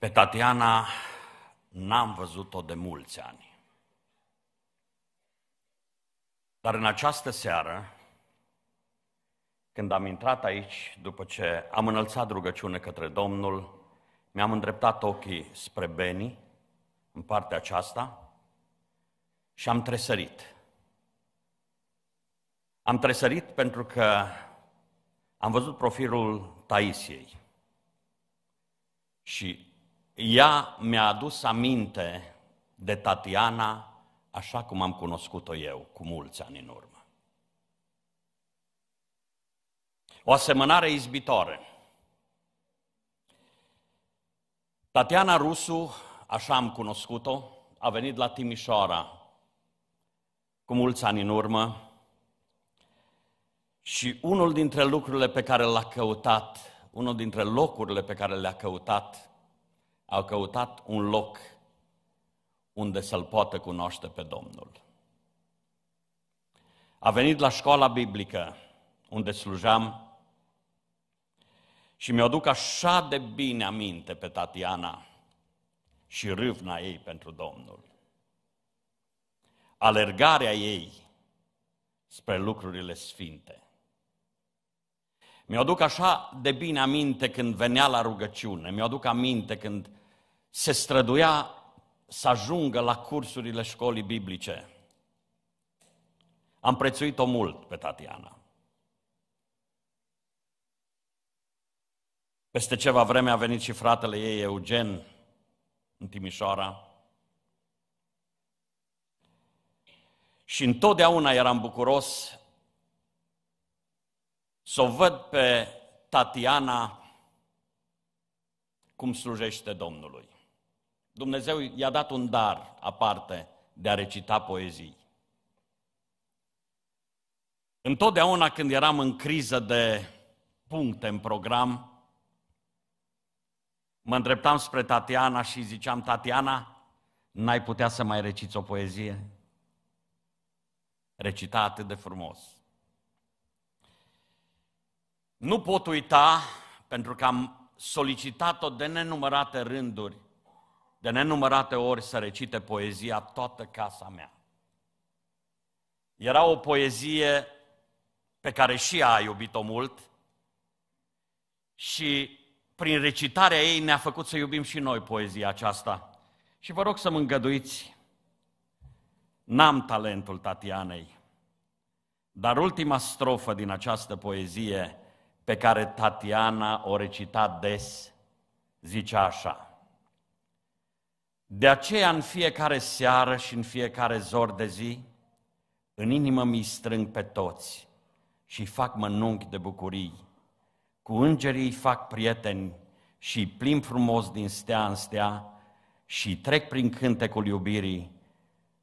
Pe Tatiana n-am văzut-o de mulți ani. Dar în această seară, când am intrat aici, după ce am înălțat rugăciune către Domnul, mi-am îndreptat ochii spre Beni, în partea aceasta, și am tresărit. Am tresărit pentru că am văzut profilul Taisiei. Și ea mi-a adus aminte de Tatiana așa cum am cunoscut-o eu cu mulți ani în urmă. O asemănare izbitoare. Tatiana Rusu, așa am cunoscut-o, a venit la Timișoara cu mulți ani în urmă și unul dintre lucrurile pe care l-a căutat, unul dintre locurile pe care le-a căutat au căutat un loc unde să-L poată cunoaște pe Domnul. A venit la școala biblică unde slujeam și mi-o așa de bine aminte pe Tatiana și râvna ei pentru Domnul. Alergarea ei spre lucrurile sfinte. Mi-o duc așa de bine aminte când venea la rugăciune, mi-o duc aminte când se străduia să ajungă la cursurile școlii biblice. Am prețuit-o mult pe Tatiana. Peste ceva vreme a venit și fratele ei, Eugen, în Timișoara. Și întotdeauna eram bucuros să o văd pe Tatiana cum slujește Domnului. Dumnezeu i-a dat un dar aparte de a recita poezii. Întotdeauna când eram în criză de puncte în program, mă îndreptam spre Tatiana și ziceam, Tatiana, n-ai putea să mai reciți o poezie? Recita atât de frumos. Nu pot uita, pentru că am solicitat-o de nenumărate rânduri, de nenumărate ori să recite poezia Toată casa mea. Era o poezie pe care și ea a iubit-o mult și prin recitarea ei ne-a făcut să iubim și noi poezia aceasta. Și vă rog să mă îngăduiți, n-am talentul Tatianei, dar ultima strofă din această poezie pe care Tatiana o recita des, zice așa. De aceea în fiecare seară și în fiecare zor de zi, în inimă mi strâng pe toți și fac mănunchi de bucurii. Cu îngerii fac prieteni și plim frumos din stea în stea și trec prin cântecul iubirii.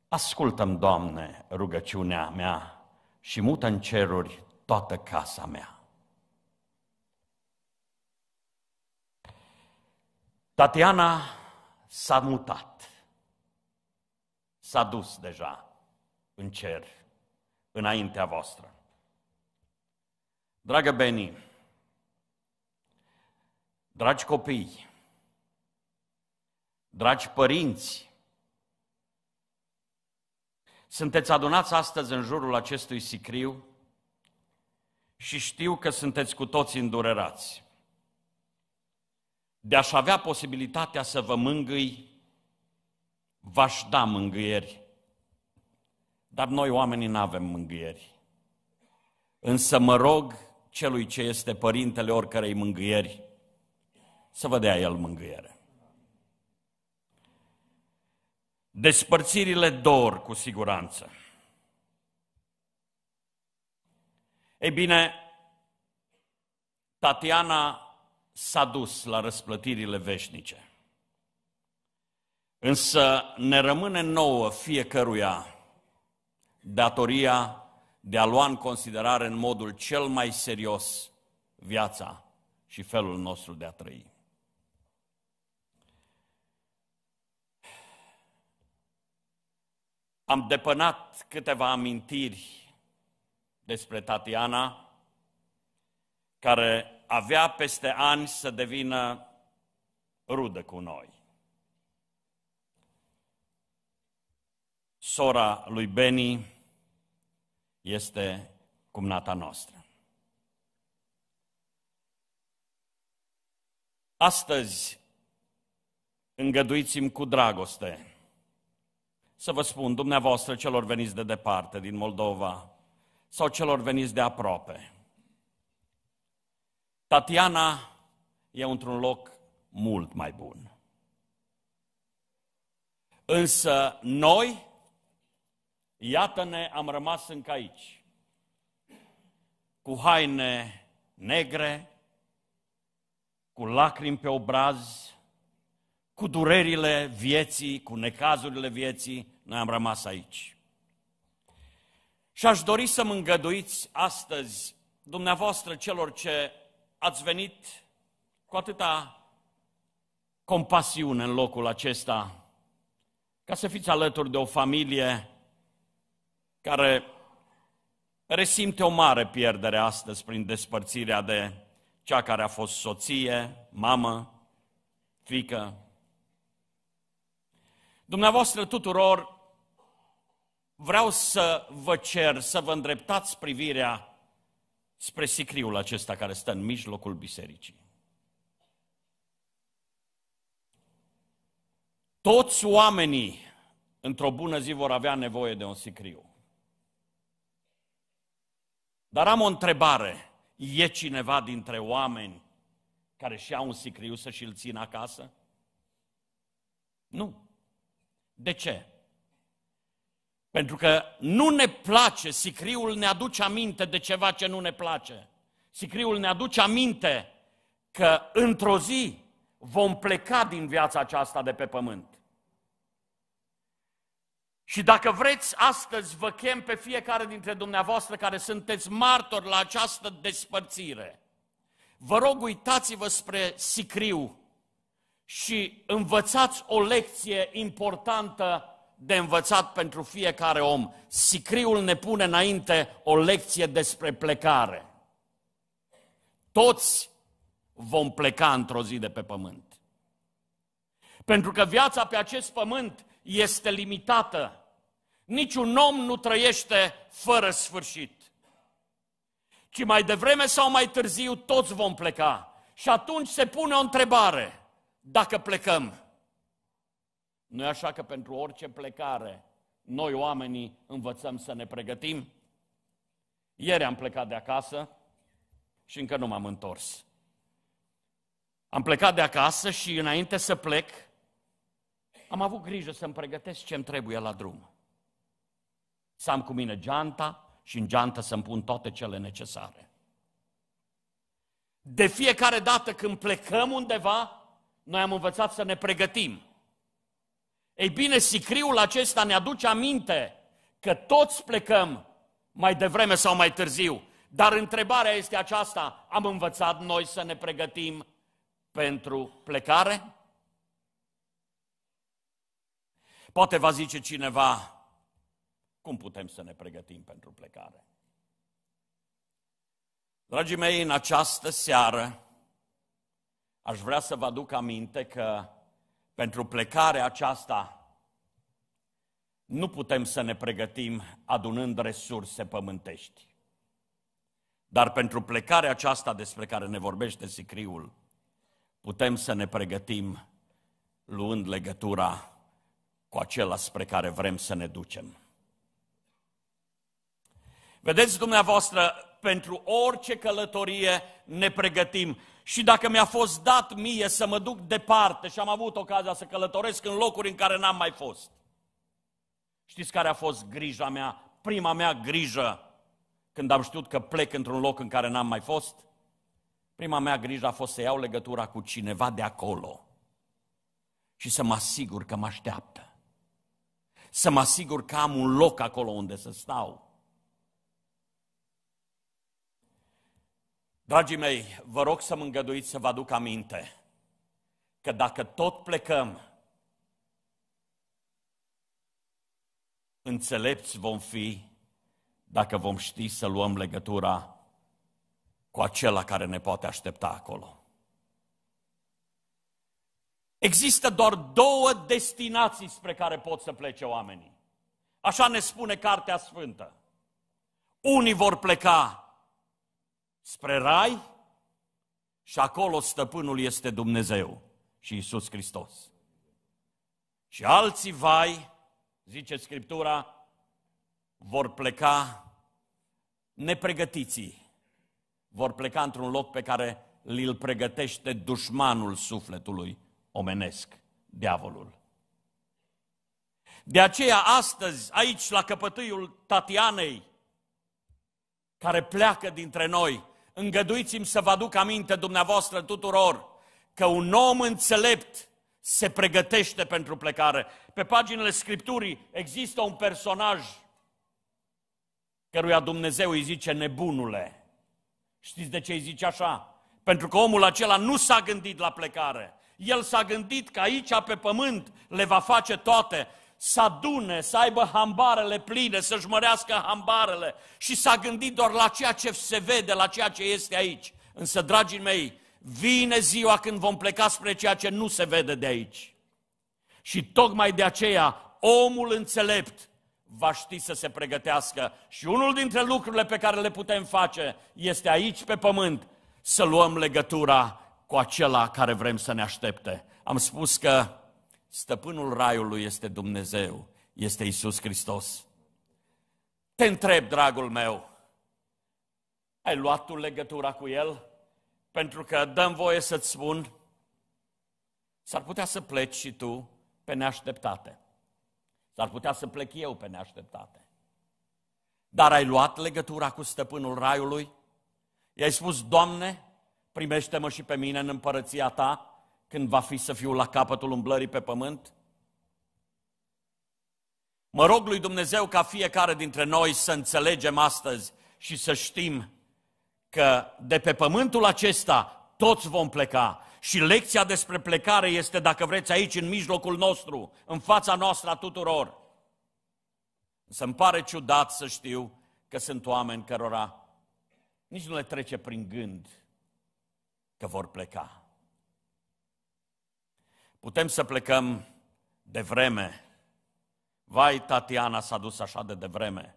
Ascultăm, Doamne, rugăciunea mea și mută în ceruri toată casa mea. Tatiana s-a mutat, s-a dus deja în cer, înaintea voastră. Dragă Beni, dragi copii, dragi părinți, sunteți adunați astăzi în jurul acestui sicriu și știu că sunteți cu toți îndurerați de a-și avea posibilitatea să vă mângâi, v-aș da mângâieri. Dar noi oamenii nu avem mângâieri. Însă mă rog celui ce este părintele oricărei mângâieri să vă dea el mângâiere. Despărțirile dor cu siguranță. Ei bine, Tatiana s-a dus la răsplătirile veșnice. Însă ne rămâne nouă fiecăruia datoria de a lua în considerare în modul cel mai serios viața și felul nostru de a trăi. Am depănat câteva amintiri despre Tatiana, care avea peste ani să devină rudă cu noi. Sora lui Beni este cumnata noastră. Astăzi, îngăduiți-mi cu dragoste să vă spun, dumneavoastră, celor veniți de departe, din Moldova, sau celor veniți de aproape, Tatiana e într-un loc mult mai bun. Însă noi, iată-ne, am rămas încă aici, cu haine negre, cu lacrimi pe obraz, cu durerile vieții, cu necazurile vieții, noi am rămas aici. Și aș dori să mă îngăduiți astăzi, dumneavoastră celor ce ați venit cu atâta compasiune în locul acesta, ca să fiți alături de o familie care resimte o mare pierdere astăzi prin despărțirea de cea care a fost soție, mamă, fică. Dumneavoastră tuturor, vreau să vă cer să vă îndreptați privirea spre sicriul acesta care stă în mijlocul bisericii. Toți oamenii într-o bună zi vor avea nevoie de un sicriu. Dar am o întrebare. E cineva dintre oameni care și a un sicriu să și-l țină acasă? Nu. De ce? Pentru că nu ne place, sicriul ne aduce aminte de ceva ce nu ne place. Sicriul ne aduce aminte că într-o zi vom pleca din viața aceasta de pe pământ. Și dacă vreți, astăzi vă chem pe fiecare dintre dumneavoastră care sunteți martori la această despărțire. Vă rog, uitați-vă spre sicriu și învățați o lecție importantă de învățat pentru fiecare om. Sicriul ne pune înainte o lecție despre plecare. Toți vom pleca într-o zi de pe pământ. Pentru că viața pe acest pământ este limitată. Niciun om nu trăiește fără sfârșit. Ci mai devreme sau mai târziu toți vom pleca. Și atunci se pune o întrebare. Dacă plecăm, nu e așa că pentru orice plecare noi oamenii învățăm să ne pregătim? Ieri am plecat de acasă și încă nu m-am întors. Am plecat de acasă și înainte să plec, am avut grijă să-mi pregătesc ce-mi trebuie la drum. Să am cu mine geanta și în geantă să-mi pun toate cele necesare. De fiecare dată când plecăm undeva, noi am învățat să ne pregătim. Ei bine, sicriul acesta ne aduce aminte că toți plecăm mai devreme sau mai târziu. Dar întrebarea este aceasta, am învățat noi să ne pregătim pentru plecare? Poate va zice cineva, cum putem să ne pregătim pentru plecare? Dragii mei, în această seară aș vrea să vă aduc aminte că pentru plecarea aceasta, nu putem să ne pregătim adunând resurse pământești. Dar pentru plecarea aceasta despre care ne vorbește Sicriul, putem să ne pregătim luând legătura cu acela spre care vrem să ne ducem. Vedeți dumneavoastră, pentru orice călătorie ne pregătim și dacă mi-a fost dat mie să mă duc departe și am avut ocazia să călătoresc în locuri în care n-am mai fost. Știți care a fost grija mea, prima mea grijă când am știut că plec într-un loc în care n-am mai fost? Prima mea grijă a fost să iau legătura cu cineva de acolo și să mă asigur că mă așteaptă. Să mă asigur că am un loc acolo unde să stau Dragii mei, vă rog să mă îngăduiți să vă aduc aminte că dacă tot plecăm, înțelepți vom fi dacă vom ști să luăm legătura cu acela care ne poate aștepta acolo. Există doar două destinații spre care pot să plece oamenii. Așa ne spune Cartea Sfântă. Unii vor pleca spre rai și acolo stăpânul este Dumnezeu și Isus Hristos. Și alții vai, zice Scriptura, vor pleca nepregătiții, vor pleca într-un loc pe care li-l pregătește dușmanul sufletului omenesc, diavolul. De aceea astăzi, aici, la căpătâiul Tatianei, care pleacă dintre noi, îngăduiți-mi să vă aduc aminte dumneavoastră tuturor că un om înțelept se pregătește pentru plecare. Pe paginile Scripturii există un personaj căruia Dumnezeu îi zice nebunule. Știți de ce îi zice așa? Pentru că omul acela nu s-a gândit la plecare. El s-a gândit că aici, pe pământ, le va face toate să adune, să aibă hambarele pline, să-și mărească hambarele și s-a gândit doar la ceea ce se vede, la ceea ce este aici. Însă, dragii mei, vine ziua când vom pleca spre ceea ce nu se vede de aici. Și tocmai de aceea, omul înțelept va ști să se pregătească. Și unul dintre lucrurile pe care le putem face este aici, pe pământ, să luăm legătura cu acela care vrem să ne aștepte. Am spus că Stăpânul raiului este Dumnezeu, este Isus Hristos. Te întreb, dragul meu, ai luat tu legătura cu El? Pentru că dăm voie să-ți spun, s-ar putea să pleci și tu pe neașteptate. S-ar putea să plec eu pe neașteptate. Dar ai luat legătura cu stăpânul raiului? I-ai spus, Doamne, primește-mă și pe mine în împărăția ta? când va fi să fiu la capătul umblării pe pământ? Mă rog lui Dumnezeu ca fiecare dintre noi să înțelegem astăzi și să știm că de pe pământul acesta toți vom pleca. Și lecția despre plecare este, dacă vreți, aici, în mijlocul nostru, în fața noastră a tuturor. să îmi pare ciudat să știu că sunt oameni cărora nici nu le trece prin gând că vor pleca. Putem să plecăm de vreme. Vai, Tatiana s-a dus așa de devreme.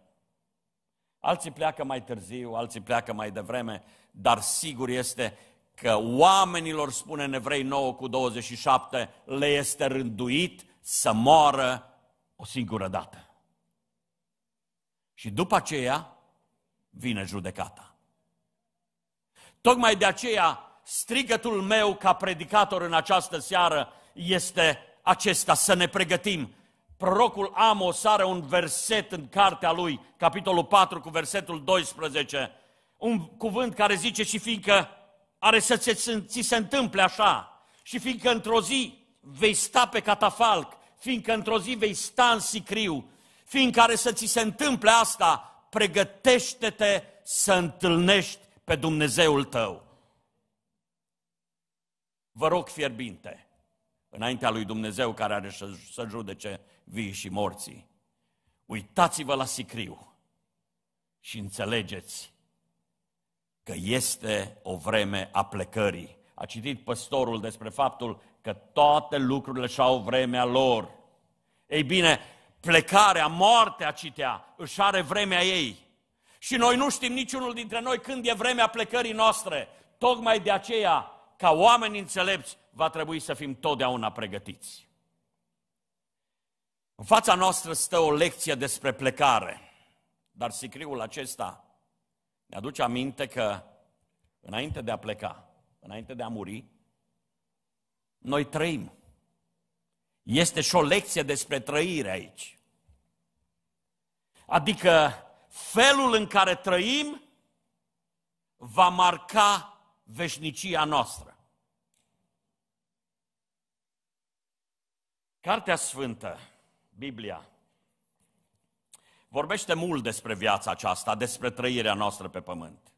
Alții pleacă mai târziu, alții pleacă mai devreme, dar sigur este că oamenilor, spune în Evrei 9 cu 27, le este rânduit să moară o singură dată. Și după aceea vine judecata. Tocmai de aceea strigătul meu ca predicator în această seară este acesta, să ne pregătim. Prorocul Amos are un verset în cartea lui, capitolul 4 cu versetul 12, un cuvânt care zice și fiindcă are să ți se întâmple așa și fiindcă într-o zi vei sta pe catafalc, fiindcă într-o zi vei sta în sicriu, fiindcă are să ți se întâmple asta, pregătește-te să întâlnești pe Dumnezeul tău. Vă rog fierbinte, înaintea lui Dumnezeu care are să, să judece vii și morții. Uitați-vă la sicriu și înțelegeți că este o vreme a plecării. A citit păstorul despre faptul că toate lucrurile și-au vremea lor. Ei bine, plecarea, moartea citea, își are vremea ei. Și noi nu știm niciunul dintre noi când e vremea plecării noastre. Tocmai de aceea ca oameni înțelepți, va trebui să fim totdeauna pregătiți. În fața noastră stă o lecție despre plecare, dar sicriul acesta ne aduce aminte că înainte de a pleca, înainte de a muri, noi trăim. Este și o lecție despre trăire aici. Adică felul în care trăim va marca veșnicia noastră. Cartea Sfântă, Biblia, vorbește mult despre viața aceasta, despre trăirea noastră pe pământ.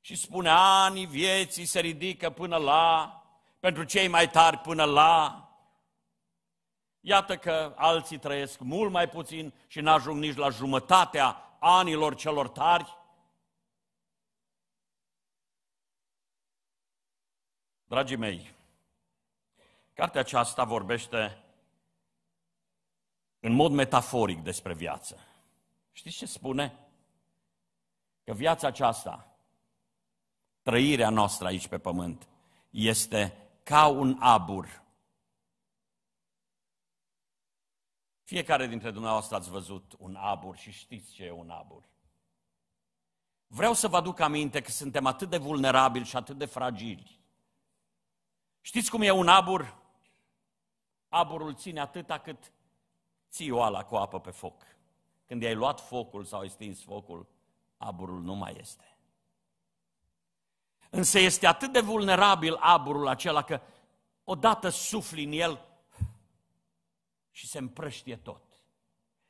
Și spune, anii vieții se ridică până la, pentru cei mai tari până la. Iată că alții trăiesc mult mai puțin și n-ajung nici la jumătatea anilor celor tari. Dragii mei, Cartea aceasta vorbește în mod metaforic despre viață. Știți ce spune? Că viața aceasta, trăirea noastră aici pe pământ, este ca un abur. Fiecare dintre dumneavoastră ați văzut un abur și știți ce e un abur. Vreau să vă aduc aminte că suntem atât de vulnerabili și atât de fragili. Știți cum e un abur? aburul ține atâta cât ții oala cu apă pe foc. Când i-ai luat focul sau ai stins focul, aburul nu mai este. Însă este atât de vulnerabil aburul acela că odată sufli în el și se împrăștie tot.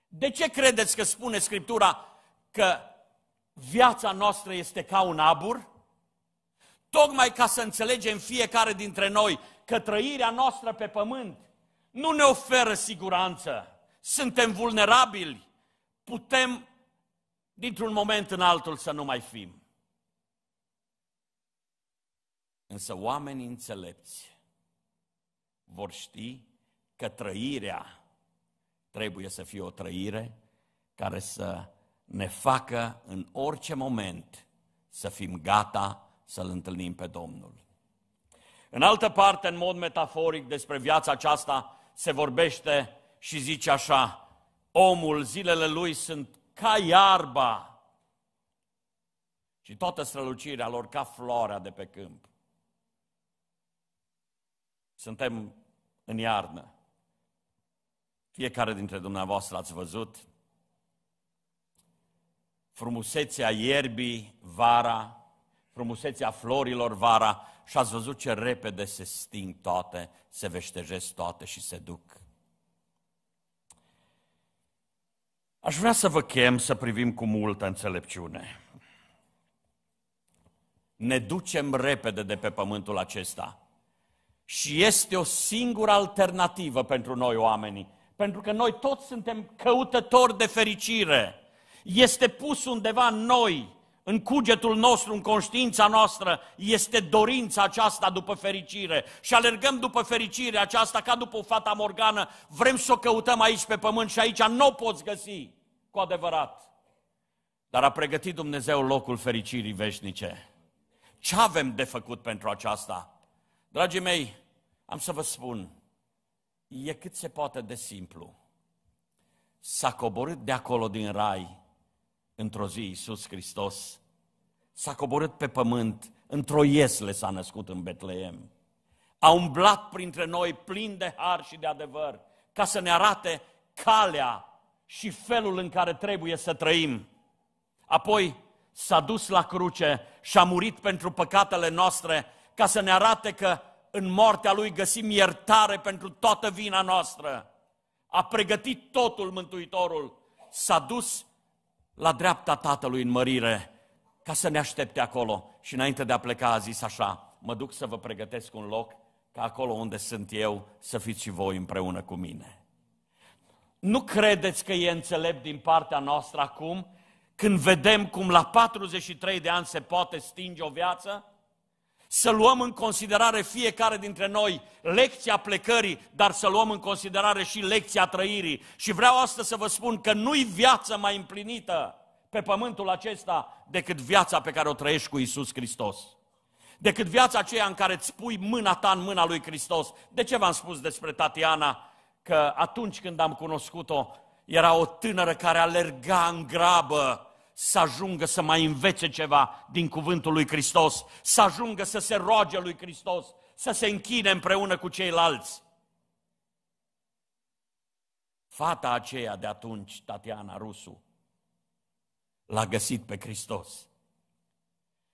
De ce credeți că spune Scriptura că viața noastră este ca un abur? Tocmai ca să înțelegem fiecare dintre noi că trăirea noastră pe pământ nu ne oferă siguranță. Suntem vulnerabili. Putem dintr-un moment în altul să nu mai fim. Însă oamenii înțelepți vor ști că trăirea trebuie să fie o trăire care să ne facă în orice moment să fim gata să-L întâlnim pe Domnul. În altă parte, în mod metaforic, despre viața aceasta, se vorbește și zice așa, omul, zilele lui sunt ca iarba și toată strălucirea lor ca floarea de pe câmp. Suntem în iarnă. Fiecare dintre dumneavoastră ați văzut frumusețea ierbii vara, frumusețea florilor vara, și ați văzut ce repede se sting toate, se veștejesc toate și se duc. Aș vrea să vă chem să privim cu multă înțelepciune. Ne ducem repede de pe pământul acesta. Și este o singură alternativă pentru noi oamenii. Pentru că noi toți suntem căutători de fericire. Este pus undeva în noi în cugetul nostru, în conștiința noastră, este dorința aceasta după fericire. Și alergăm după fericire aceasta ca după o fata morgană, vrem să o căutăm aici pe pământ și aici nu o poți găsi cu adevărat. Dar a pregătit Dumnezeu locul fericirii veșnice. Ce avem de făcut pentru aceasta? Dragii mei, am să vă spun, e cât se poate de simplu. S-a coborât de acolo din rai într-o zi Iisus Hristos s-a coborât pe pământ, într-o iesle s-a născut în Betleem. A umblat printre noi plin de har și de adevăr, ca să ne arate calea și felul în care trebuie să trăim. Apoi s-a dus la cruce și a murit pentru păcatele noastre, ca să ne arate că în moartea lui găsim iertare pentru toată vina noastră. A pregătit totul Mântuitorul, s-a dus la dreapta Tatălui în mărire, ca să ne aștepte acolo. Și înainte de a pleca a zis așa, mă duc să vă pregătesc un loc, ca acolo unde sunt eu să fiți și voi împreună cu mine. Nu credeți că e înțelept din partea noastră acum, când vedem cum la 43 de ani se poate stinge o viață? să luăm în considerare fiecare dintre noi lecția plecării, dar să luăm în considerare și lecția trăirii. Și vreau astăzi să vă spun că nu-i viață mai împlinită pe pământul acesta decât viața pe care o trăiești cu Isus Hristos. Decât viața aceea în care îți pui mâna ta în mâna lui Hristos. De ce v-am spus despre Tatiana? Că atunci când am cunoscut-o, era o tânără care alerga în grabă să ajungă să mai învețe ceva din cuvântul lui Hristos, să ajungă să se roage lui Hristos, să se închine împreună cu ceilalți. Fata aceea de atunci, Tatiana Rusu, l-a găsit pe Hristos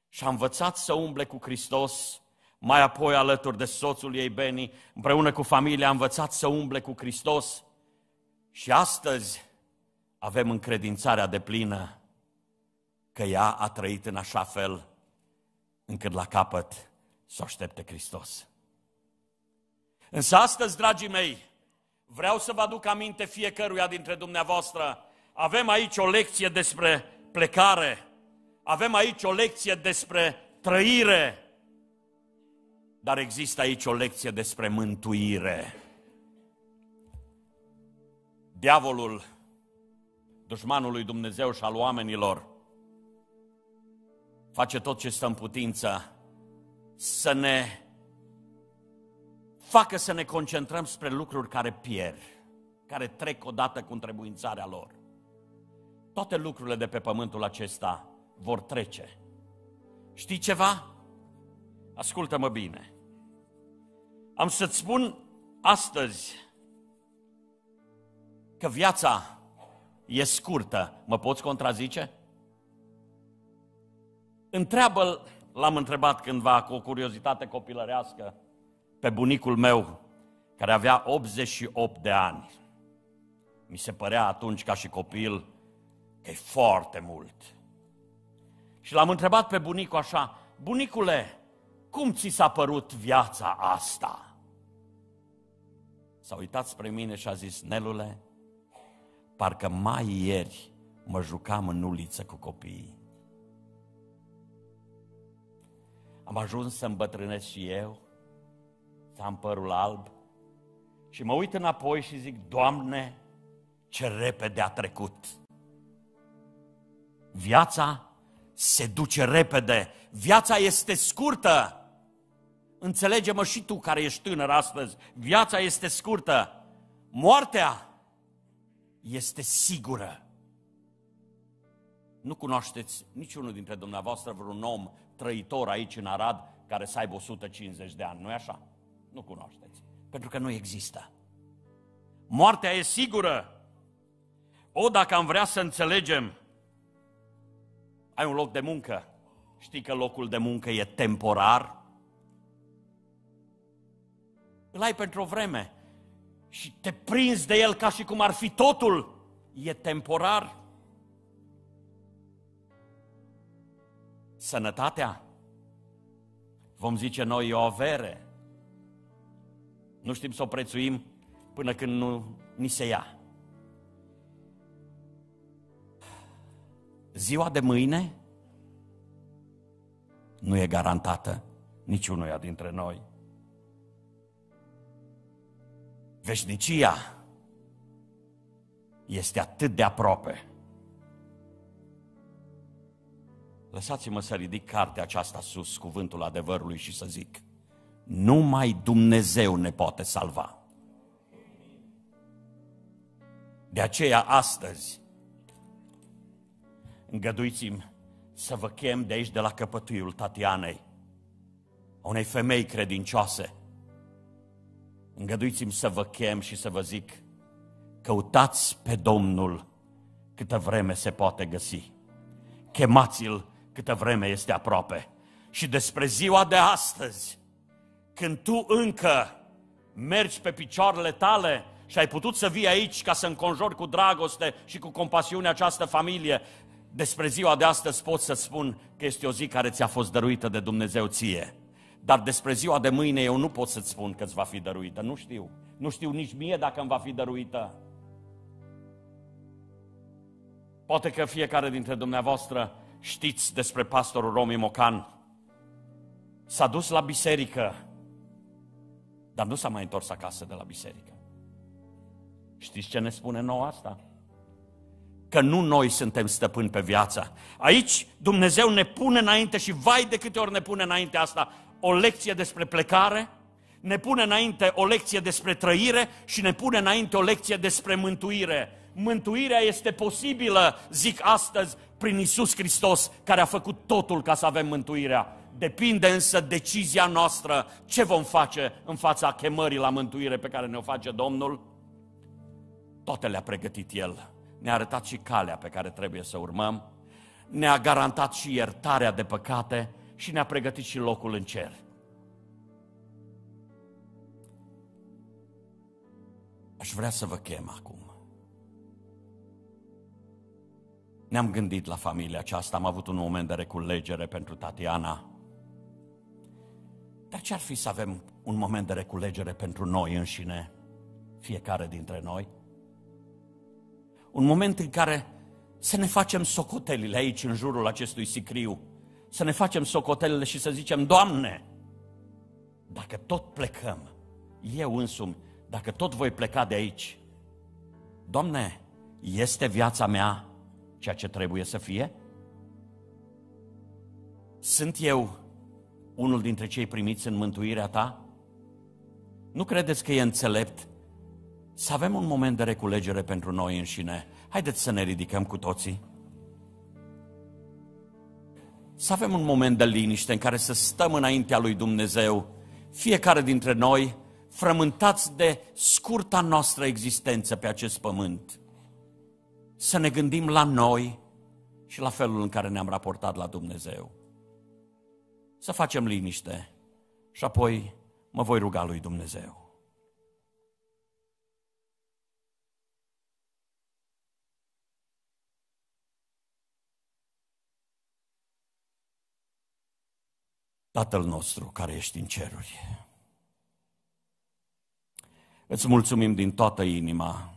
și a învățat să umble cu Hristos, mai apoi alături de soțul ei Beni, împreună cu familia, a învățat să umble cu Hristos și astăzi avem încredințarea de plină că ea a trăit în așa fel încât la capăt să aștepte Hristos. Însă astăzi, dragii mei, vreau să vă aduc aminte fiecăruia dintre dumneavoastră. Avem aici o lecție despre plecare, avem aici o lecție despre trăire, dar există aici o lecție despre mântuire. Diavolul, dușmanul lui Dumnezeu și al oamenilor, face tot ce stă în putință să ne facă să ne concentrăm spre lucruri care pierd, care trec odată cu întrebuințarea lor. Toate lucrurile de pe pământul acesta vor trece. Știi ceva? Ascultă-mă bine. Am să-ți spun astăzi că viața e scurtă. Mă poți contrazice? întreabă l-am întrebat cândva cu o curiozitate copilărească pe bunicul meu, care avea 88 de ani. Mi se părea atunci ca și copil că e foarte mult. Și l-am întrebat pe bunicul așa, bunicule, cum ți s-a părut viața asta? S-a uitat spre mine și a zis, Nelule, parcă mai ieri mă jucam în uliță cu copiii am ajuns să îmbătrânesc și eu, să am părul alb și mă uit înapoi și zic, Doamne, ce repede a trecut. Viața se duce repede, viața este scurtă. Înțelege-mă și tu care ești tânăr astăzi, viața este scurtă, moartea este sigură. Nu cunoașteți niciunul dintre dumneavoastră vreun om trăitor aici în Arad care să aibă 150 de ani, nu-i așa? Nu cunoașteți, pentru că nu există. Moartea e sigură. O, dacă am vrea să înțelegem, ai un loc de muncă, știi că locul de muncă e temporar, îl ai pentru o vreme și te prinzi de el ca și cum ar fi totul, e temporar. sănătatea, vom zice noi, e o avere. Nu știm să o prețuim până când nu ni se ia. Ziua de mâine nu e garantată niciunuia dintre noi. Veșnicia este atât de aproape. Lăsați-mă să ridic cartea aceasta sus, cuvântul adevărului și să zic, numai Dumnezeu ne poate salva. De aceea astăzi, îngăduiți-mi să vă chem de aici, de la căpătuiul Tatianei, a unei femei credincioase. Îngăduiți-mi să vă chem și să vă zic, căutați pe Domnul câtă vreme se poate găsi. Chemați-l câtă vreme este aproape. Și despre ziua de astăzi, când tu încă mergi pe picioarele tale și ai putut să vii aici ca să înconjori cu dragoste și cu compasiune această familie, despre ziua de astăzi pot să spun că este o zi care ți-a fost dăruită de Dumnezeu ție. Dar despre ziua de mâine eu nu pot să-ți spun că îți va fi dăruită, nu știu. Nu știu nici mie dacă îmi va fi dăruită. Poate că fiecare dintre dumneavoastră știți despre pastorul Romi Mocan. S-a dus la biserică, dar nu s-a mai întors acasă de la biserică. Știți ce ne spune nouă asta? Că nu noi suntem stăpâni pe viața. Aici Dumnezeu ne pune înainte și vai de câte ori ne pune înainte asta o lecție despre plecare, ne pune înainte o lecție despre trăire și ne pune înainte o lecție despre mântuire. Mântuirea este posibilă, zic astăzi, prin Isus Hristos, care a făcut totul ca să avem mântuirea. Depinde însă decizia noastră ce vom face în fața chemării la mântuire pe care ne-o face Domnul. Toate le-a pregătit El. Ne-a arătat și calea pe care trebuie să urmăm, ne-a garantat și iertarea de păcate și ne-a pregătit și locul în cer. Aș vrea să vă chem acum Ne-am gândit la familia aceasta, am avut un moment de reculegere pentru Tatiana. Dar ce ar fi să avem un moment de reculegere pentru noi înșine, fiecare dintre noi? Un moment în care să ne facem socotelile aici, în jurul acestui sicriu, să ne facem socotelile și să zicem, Doamne, dacă tot plecăm, eu însumi, dacă tot voi pleca de aici, Doamne, este viața mea ceea ce trebuie să fie? Sunt eu unul dintre cei primiți în mântuirea ta? Nu credeți că e înțelept să avem un moment de reculegere pentru noi înșine? Haideți să ne ridicăm cu toții. Să avem un moment de liniște în care să stăm înaintea lui Dumnezeu, fiecare dintre noi, frământați de scurta noastră existență pe acest pământ să ne gândim la noi și la felul în care ne-am raportat la Dumnezeu. Să facem liniște și apoi mă voi ruga lui Dumnezeu. Tatăl nostru care ești în ceruri, îți mulțumim din toată inima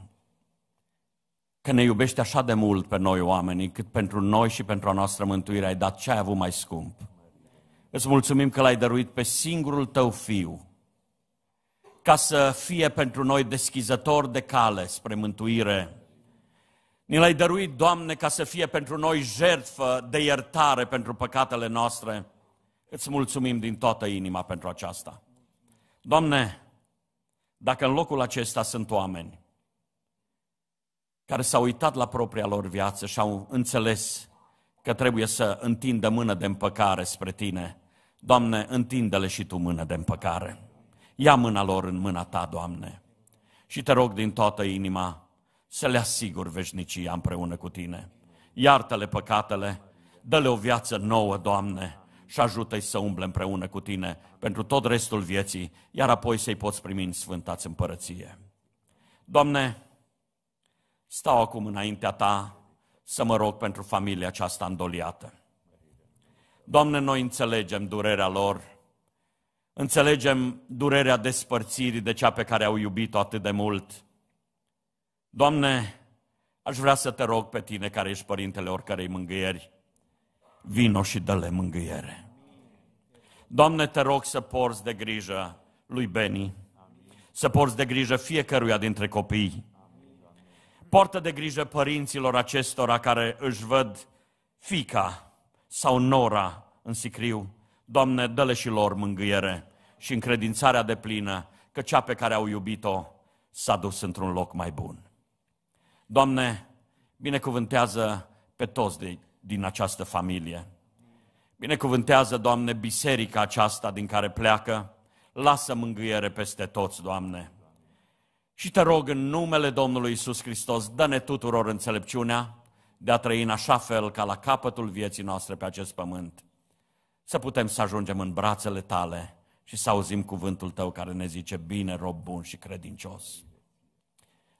că ne iubești așa de mult pe noi oamenii, cât pentru noi și pentru a noastră mântuire ai dat ce ai avut mai scump. Îți mulțumim că l-ai dăruit pe singurul tău fiu, ca să fie pentru noi deschizător de cale spre mântuire. Ni l-ai dăruit, Doamne, ca să fie pentru noi jertfă de iertare pentru păcatele noastre. Îți mulțumim din toată inima pentru aceasta. Doamne, dacă în locul acesta sunt oameni care s-au uitat la propria lor viață și au înțeles că trebuie să întindă mână de împăcare spre tine. Doamne, întinde-le și tu mână de împăcare. Ia mâna lor în mâna ta, Doamne. Și te rog din toată inima să le asigur veșnicia împreună cu tine. Iartă-le păcatele, dă-le o viață nouă, Doamne, și ajută-i să umble împreună cu tine pentru tot restul vieții, iar apoi să-i poți primi în Sfântați Împărăție. Doamne, stau acum înaintea ta să mă rog pentru familia aceasta îndoliată. Doamne, noi înțelegem durerea lor, înțelegem durerea despărțirii de cea pe care au iubit-o atât de mult. Doamne, aș vrea să te rog pe tine, care ești părintele oricărei mângâieri, vino și dă-le mângâiere. Doamne, te rog să porți de grijă lui Beni, să porți de grijă fiecăruia dintre copii, Poartă de grijă părinților acestora care își văd fica sau nora în sicriu. Doamne, dă-le și lor mângâiere și încredințarea de plină că cea pe care au iubit-o s-a dus într-un loc mai bun. Doamne, binecuvântează pe toți de, din această familie. Binecuvântează, Doamne, biserica aceasta din care pleacă. Lasă mângâiere peste toți, Doamne. Și te rog în numele Domnului Isus Hristos, dă-ne tuturor înțelepciunea de a trăi în așa fel ca la capătul vieții noastre pe acest pământ, să putem să ajungem în brațele tale și să auzim cuvântul tău care ne zice, bine, rob bun și credincios.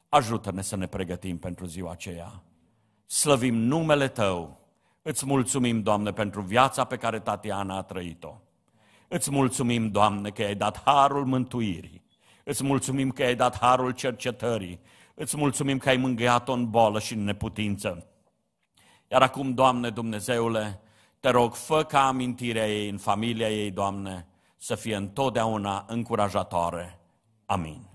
Ajută-ne să ne pregătim pentru ziua aceea. Slăvim numele tău. Îți mulțumim, Doamne, pentru viața pe care Tatiana a trăit-o. Îți mulțumim, Doamne, că ai dat harul mântuirii Îți mulțumim că ai dat harul cercetării. Îți mulțumim că ai mângâiat-o în boală și în neputință. Iar acum, Doamne Dumnezeule, te rog, fă ca amintirea ei în familia ei, Doamne, să fie întotdeauna încurajatoare. Amin.